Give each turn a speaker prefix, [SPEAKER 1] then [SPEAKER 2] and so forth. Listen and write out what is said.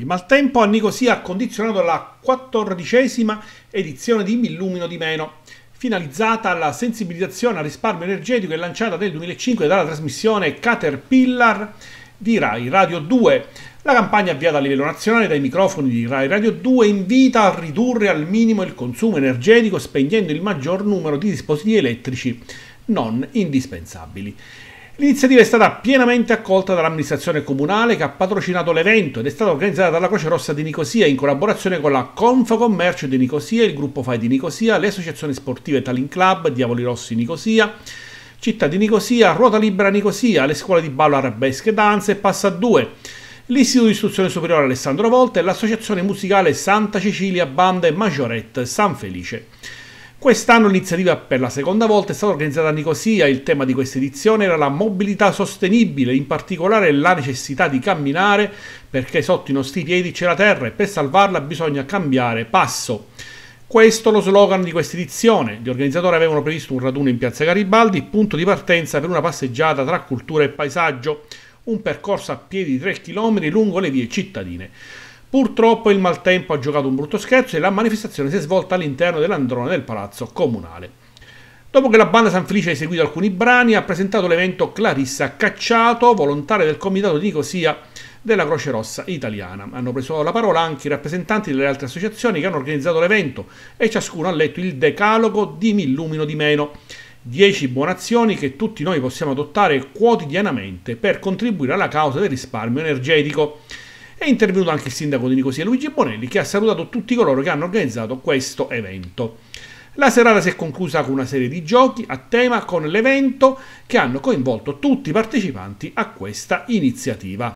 [SPEAKER 1] Il maltempo a Nicosia ha condizionato la quattordicesima edizione di Millumino di meno, finalizzata alla sensibilizzazione al risparmio energetico e lanciata nel 2005 dalla trasmissione Caterpillar di Rai Radio 2. La campagna avviata a livello nazionale dai microfoni di Rai Radio 2 invita a ridurre al minimo il consumo energetico spegnendo il maggior numero di dispositivi elettrici non indispensabili. L'iniziativa è stata pienamente accolta dall'amministrazione comunale che ha patrocinato l'evento ed è stata organizzata dalla Croce Rossa di Nicosia in collaborazione con la Confacommercio di Nicosia, il gruppo FAI di Nicosia, le associazioni sportive Talin Club, Diavoli Rossi Nicosia, Città di Nicosia, Ruota Libera Nicosia, le scuole di ballo arabesche danze e passa 2, l'Istituto di Istruzione Superiore Alessandro Volta e l'associazione musicale Santa Cecilia Banda e Majorette San Felice. Quest'anno l'iniziativa per la seconda volta è stata organizzata a Nicosia, il tema di questa edizione era la mobilità sostenibile, in particolare la necessità di camminare perché sotto i nostri piedi c'è la terra e per salvarla bisogna cambiare passo. Questo è lo slogan di questa edizione. Gli organizzatori avevano previsto un raduno in Piazza Garibaldi, punto di partenza per una passeggiata tra cultura e paesaggio, un percorso a piedi di 3 km lungo le vie cittadine. Purtroppo il maltempo ha giocato un brutto scherzo e la manifestazione si è svolta all'interno dell'androne del palazzo comunale. Dopo che la banda San Felice ha eseguito alcuni brani, ha presentato l'evento Clarissa Cacciato, volontaria del comitato di Nicosia della Croce Rossa Italiana. Hanno preso la parola anche i rappresentanti delle altre associazioni che hanno organizzato l'evento e ciascuno ha letto il decalogo di Mi illumino di meno. 10 buone azioni che tutti noi possiamo adottare quotidianamente per contribuire alla causa del risparmio energetico. È intervenuto anche il sindaco di Nicosia Luigi Bonelli che ha salutato tutti coloro che hanno organizzato questo evento. La serata si è conclusa con una serie di giochi a tema con l'evento che hanno coinvolto tutti i partecipanti a questa iniziativa.